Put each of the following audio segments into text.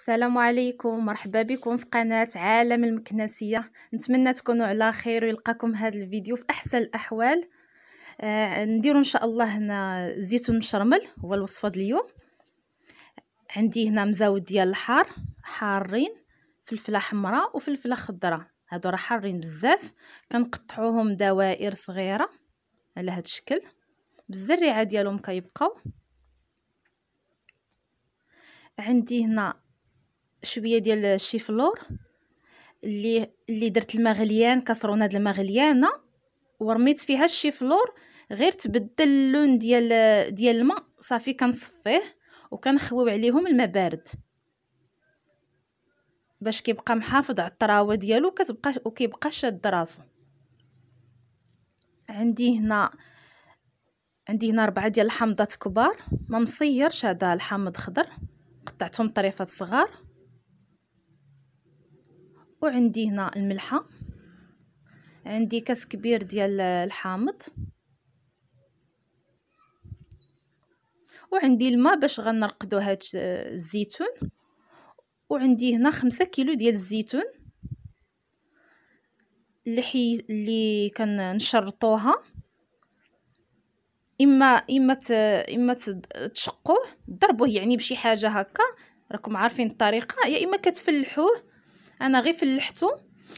السلام عليكم مرحبا بكم في قناة عالم المكنسية نتمنى تكونوا على خير ويلقاكم هذا الفيديو في أحسن الأحوال آه نديروا إن شاء الله هنا زيتون مشرمل هو الوصفة اليوم عندي هنا مزاود ديال الحار حارين فلفلة حمراء وفلفلة خضراء هادو راه حارين بزاف كنقطعوهم دوائر صغيرة على هاد الشكل بالزريعة ديالهم كيبقاو عندي هنا شويه ديال الشيفلور اللي اللي درت الماء غليان كسرونه هاد الماء غليانه ورميت فيها الشيفلور غير تبدل اللون ديال ديال الماء صافي كنصفيه وكنخويو عليهم الماء بارد باش كيبقى محافظ على الطراوه ديالو كتبقى وكيبقى شاد راسو عندي هنا عندي هنا ربعة ديال الحامضات كبار ما مصيرش هذا الحامض خضر قطعتهم طريفات صغار وعندي هنا الملحه عندي كاس كبير ديال الحامض وعندي الماء باش غنرقدو هاد الزيتون وعندي هنا خمسة كيلو ديال الزيتون اللي حي اللي كنشرطوها اما اما ت... اما تشقوه ضربوه يعني بشي حاجه هكا راكم عارفين الطريقه يا اما كتفلحوه انا غير فلحتو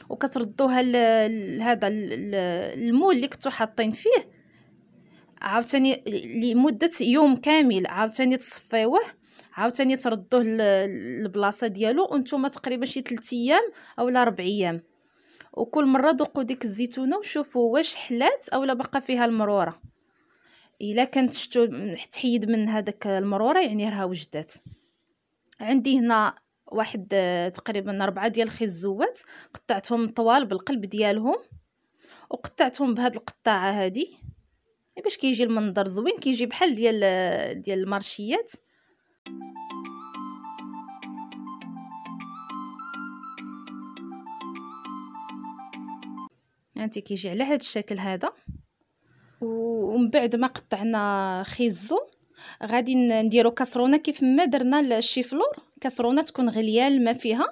وكتردوها لهذا المول اللي كنتو حاطين فيه عاوتاني لمده يوم كامل عاوتاني تصفيوه عاوتاني تردوه للبلاصه ديالو وانتم تقريبا شي 3 ايام اولا 4 ايام وكل مره ذوقوا ديك الزيتونه وشوفوا واش حلات اولا بقى فيها المروره الا كانت شتو تحيد من هذاك المروره يعني راه وجدات عندي هنا واحد آه، تقريبا أربعة ديال الخزوات قطعتهم طوال بالقلب ديالهم وقطعتهم بهاد القطاعة هادي باش كيجي المنظر زوين كيجي بحال ديال آه، ديال المارشيات هانتي كيجي على هاد الشكل هذا ومن بعد ما قطعنا خيزو غادي نديرو كسرونه كيف ما درنا الشيفلور كسرونه تكون غليان الما فيها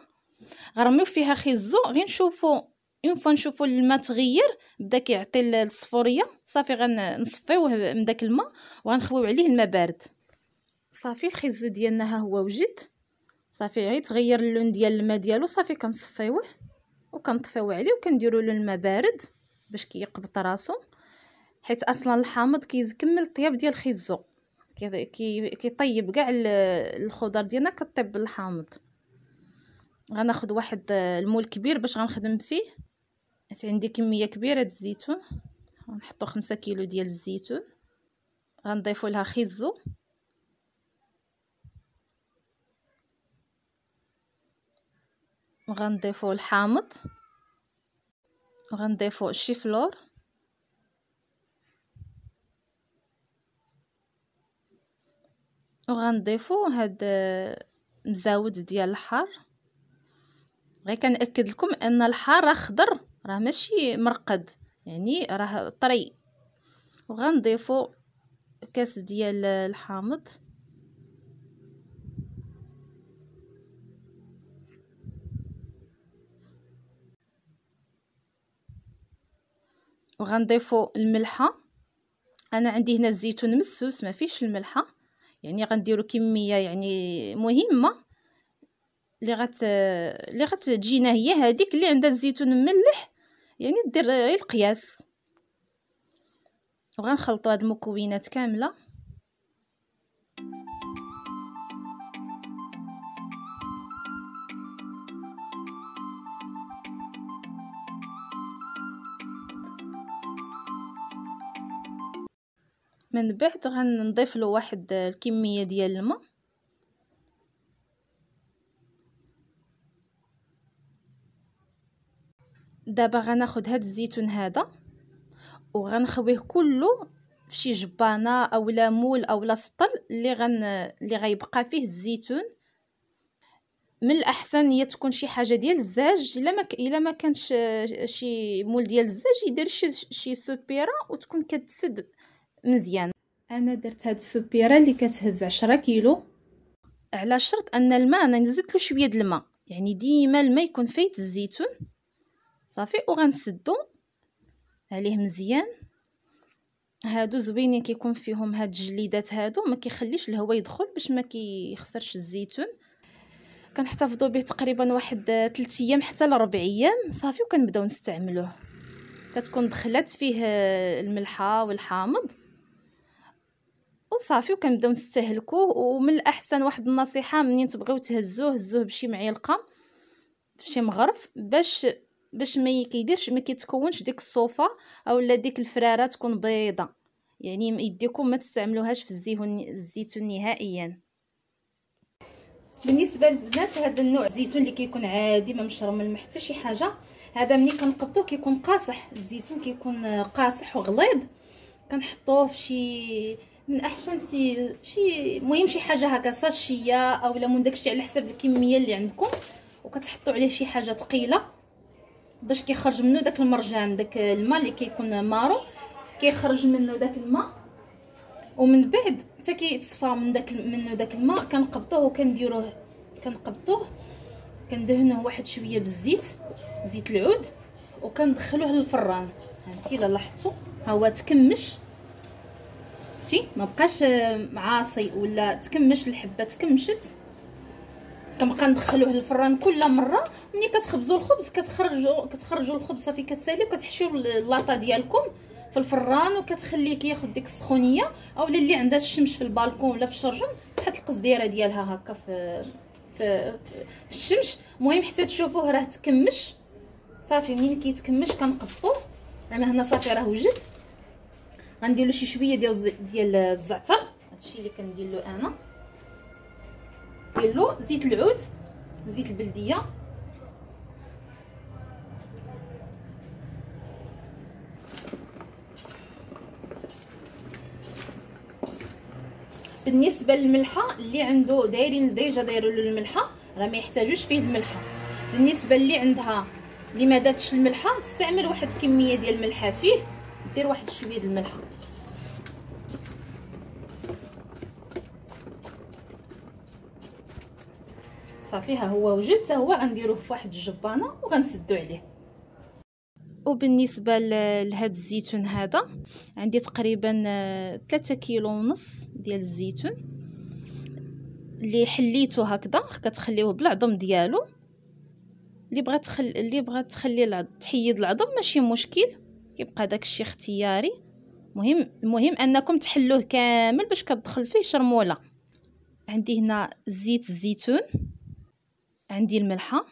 غنرميو فيها خيزو غير نشوفو اون فوا نشوفو الماء تغير بدا كيعطي الصفوريه صافي غنصفيوه من داك الماء وغنخويو عليه الماء بارد صافي الخيزو ديالنا ها هو وجد صافي غير تغير اللون ديال الماء ديالو صافي كنصفيوه وكنطفيو عليه وكنديرو له الماء بارد باش كيقبط كي راسو حيت اصلا الحامض كيكمل الطياب ديال الخيزو كيطيب كاع الخضر ديالنا كطيب الحامض غناخد واحد المول كبير باش غنخدم فيه حيت عندي كميه كبيره ديال الزيتون غنحطو خمسة كيلو ديال الزيتون غنضيفو لها خيزو وغنضيفو الحامض وغنضيفو الشيفلور وغنضيفو هاد آه، مزاود ديال الحار غير كنأكد لكم ان الحار راه خضر راه ماشي مرقد يعني راه طري وغنضيفو كاس ديال آه، الحامض وغنضيفو الملحه انا عندي هنا الزيتون مسوس ما فيش الملحه يعني غنديرو كميه يعني مهمه اللي غت اللي غتجينا هي هذيك اللي عندها الزيتون مملح يعني دير القياس وغنخلطوا هاد المكونات كامله من بعد غنضيف له واحد الكميه ديال الماء دابا غناخد هاد الزيتون هذا وغنخويه كله شي جبانه اولا مول اولا سطل اللي غن اللي غيبقى فيه الزيتون من الاحسن هي تكون شي حاجه ديال الزاج الا ما الا ما كانش شي مول ديال الزاج يدير شي شي سوبيرا وتكون كتسد مزيان انا درت هاد السبيره اللي كتهز 10 كيلو على شرط ان الماء انا نزلت له شويه د الماء يعني ديما الماء يكون فايت الزيتون صافي وغنسدو عليه مزيان هادو زوينين كيكون فيهم هاد الجليدات هادو ما كيخليش الهواء يدخل باش ما كيخسرش الزيتون كنحتفظوا به تقريبا واحد 3 ايام حتى ل 4 ايام صافي وكنبداو نستعملوه كتكون دخلت فيه الملحه والحامض وصافي وكنبداو نستهلكوه ومن الاحسن واحد النصيحه منين تبغيو تهزوه هزوه بشي معلقه بشي مغرف باش باش ما كيديرش ما كيتكونش ديك الصوفه اولا ديك الفراره تكون بيضه يعني يديكم ما تستعملوهاش في الزيتون الزيتون نهائيا بالنسبه للبنات هذا النوع الزيتون اللي كيكون عادي ما مشرمل حتى شي حاجه هذا ملي كنقطوه كيكون قاصح الزيتون كيكون قاصح وغليظ كنحطوه في شي من احسن سي شي المهم شي حاجه هكا ساشيه اولا من داكشي على حسب الكميه اللي عندكم وكتحطوا عليه شي حاجه ثقيله باش كيخرج منه داك المرجان داك الماء اللي كيكون مارو كيخرج منه داك الماء ومن بعد حتى كيتصفى من داك منه داك الماء كنقبطوه وكنديروه كنقبطوه كندهنوه واحد شويه بالزيت زيت العود وكندخلوه للفران هانتي الا لاحظتوا ها هو تكمش شتي ما بقاش معاصي ولا تكمش الحبه تكمشت كنبقى ندخلوه للفران كل مره ملي كتخبزوا الخبز كتخرجوا كتخرجوا الخبز صافي كتسالي وكتحشيو اللاطه ديالكم في الفران وكتخليه كياخد ديك السخونيه اولا اللي عندها الشمس في البالكون ولا في الشرجم تحط القزديره ديالها هكا في في, في الشمس المهم حتى تشوفوه راه تكمش صافي ملي كيتكمش كنقطوه انا هنا صافي راه وجد غندير له شي شويه ديال ديال الزعتر هادشي اللي كندير له انا ديال زيت العود زيت البلديه بالنسبه للملحه اللي عنده دايرين ديجا دايروا له الملحه راه ما يحتاجوش فيه الملحه بالنسبه اللي عندها اللي ما الملحه تستعمل واحد الكميه ديال الملحه فيه دير واحد شويه الملح صافي ها هو وجد حتى هو غنديروه في واحد الجبانه وغنسدو عليه وبالنسبه لهاد الزيتون هذا عندي تقريبا 3 آه، كيلو ونص ديال الزيتون اللي حليته هكذا كتخليوه بالعظم ديالو اللي بغات تخلي اللي بغات تخلي تحيد العظم ماشي مشكل كيبقى داكشي اختياري مهم المهم انكم تحلوه كامل باش كتدخل فيه شرموله عندي هنا زيت الزيتون عندي الملحه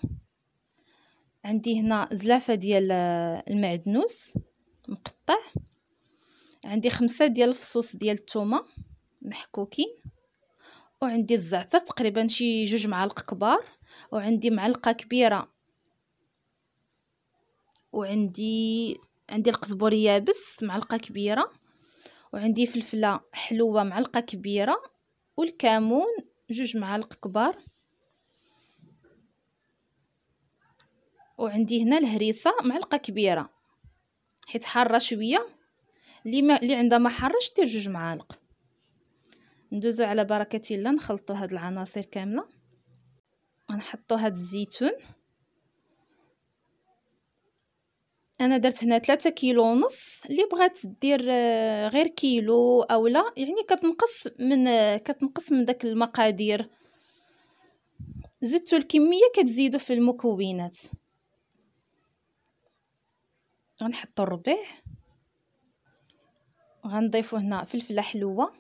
عندي هنا زلافه ديال آه، المعدنوس مقطع عندي خمسة ديال الفصوص ديال الثومه محكوكين وعندي الزعتر تقريبا شي جوج معالق كبار وعندي معلقه كبيره وعندي عندي القزبر يابس معلقة كبيرة وعندي فلفلة حلوة معلقة كبيرة والكمون جوج معالق كبار وعندي هنا الهريسة معلقة كبيرة حيت حارة شوية اللي ما اللي عندها ما حرش دير جوج معالق ندوزو على بركة الله نخلطو هاد العناصر كاملة غنحطو هاد الزيتون انا درت هنا 3 كيلو ونص اللي بغات دير آه، غير كيلو اولا يعني كتنقص من آه، كتنقص من داك المقادير زدتو الكميه كتزيدو في المكونات غنحطو الربيع غنضيفو هنا فلفله حلوه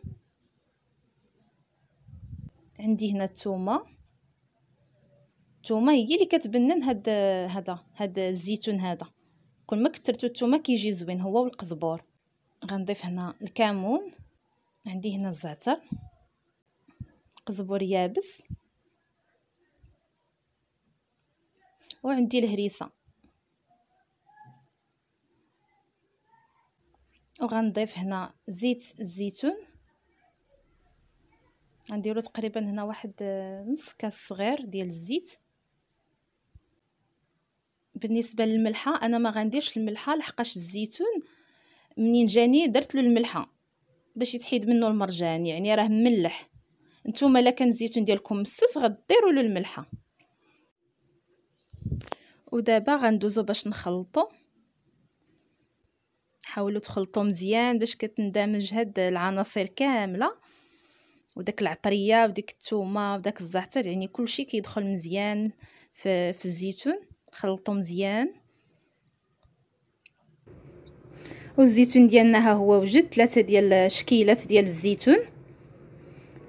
عندي هنا الثومه الثومه هي اللي كتبنن هاد آه، هذا هاد الزيتون هذا كل ما كثرتو نتوما كيجي زوين هو والقزبور غنضيف هنا الكمون عندي هنا الزعتر قزبور يابس وعندي الهريسه وغنضيف هنا زيت الزيتون غنديرو تقريبا هنا واحد آه، نص كاس صغير ديال الزيت بالنسبه للملحه انا ما غنديرش الملحه لحقاش الزيتون منين جاني درت له الملحه باش يتحيد منه المرجان يعني راه ملح نتوما الا كان الزيتون ديالكم مسوس غديروا له الملحه ودابا غندوزو باش نخلطو حاولوا تخلطوا مزيان باش كتندمج هاد العناصر كامله وداك العطريه وديك الثومه وداك الزعتر يعني كلشي كيدخل مزيان في, في الزيتون خلطو مزيان والزيتون ديالنا ها هو وجد ثلاثه ديال شكيلات ديال الزيتون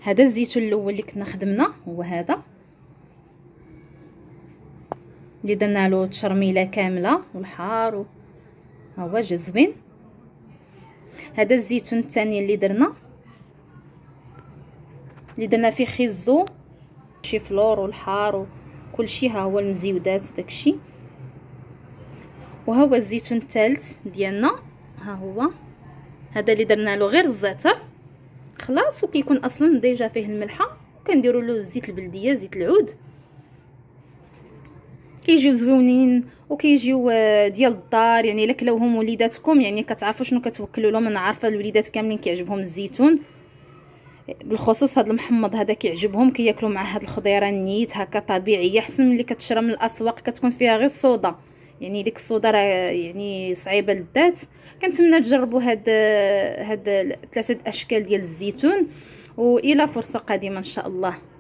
هذا الزيتون الاول اللي كنا خدمنا هو هذا اللي درنا له تشرميله كامله والحار و... ها هو جا زوين هذا الزيتون الثاني اللي درنا اللي درنا فيه خيزو شي فلور والحار و... كلشي ها هو المزيودات الشيء وها هو الزيتون الثالث ديالنا ها هو هذا اللي درنا له غير الزعتر خلاص وكيكون اصلا ديجا فيه الملحه وكنديروا له الزيت البلديه زيت العود كيجيو زوينين وكيجيو آه، ديال الدار يعني الا كلاوهم وليداتكم يعني كتعرفوا شنو كتوكلوا لهم انا عارفه الوليدات كاملين كيعجبهم الزيتون بالخصوص هذا المحمض هذا كيعجبهم كياكلوا مع هاد الخضيره نيت هكا طبيعيه احسن ملي كتشرى من الاسواق كتكون فيها غير الصودا يعني ديك الصودا راه يعني صعيبه للذات كنتمنى تجربوا هاد هاد ثلاثه اشكال ديال الزيتون والى فرصه قادمه ان شاء الله